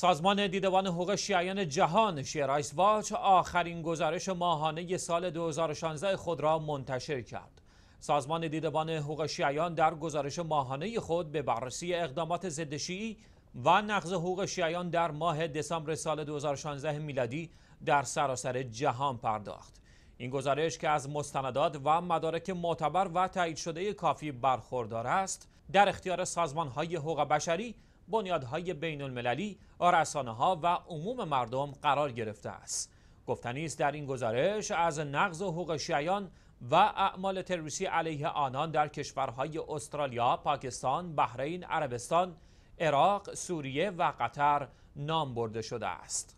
سازمان دیدبان حقوق شیعیان جهان شیرایس واچ آخرین گزارش ماهانه سال 2016 خود را منتشر کرد. سازمان دیدبان حقوق شیعیان در گزارش ماهانه خود به بررسی اقدامات ضد شیعی و نقض حقوق شیعیان در ماه دسامبر سال 2016 میلادی در سراسر جهان پرداخت. این گزارش که از مستندات و مدارک معتبر و تایید شده کافی برخوردار است، در اختیار سازمان های حقوق بشری بنیادهای بین المللی، آرسانه ها و عموم مردم قرار گرفته است. گفتنی است در این گزارش از نقض حقوق شیعیان و اعمال تروریستی علیه آنان در کشورهای استرالیا، پاکستان، بحرین، عربستان، عراق، سوریه و قطر نام برده شده است.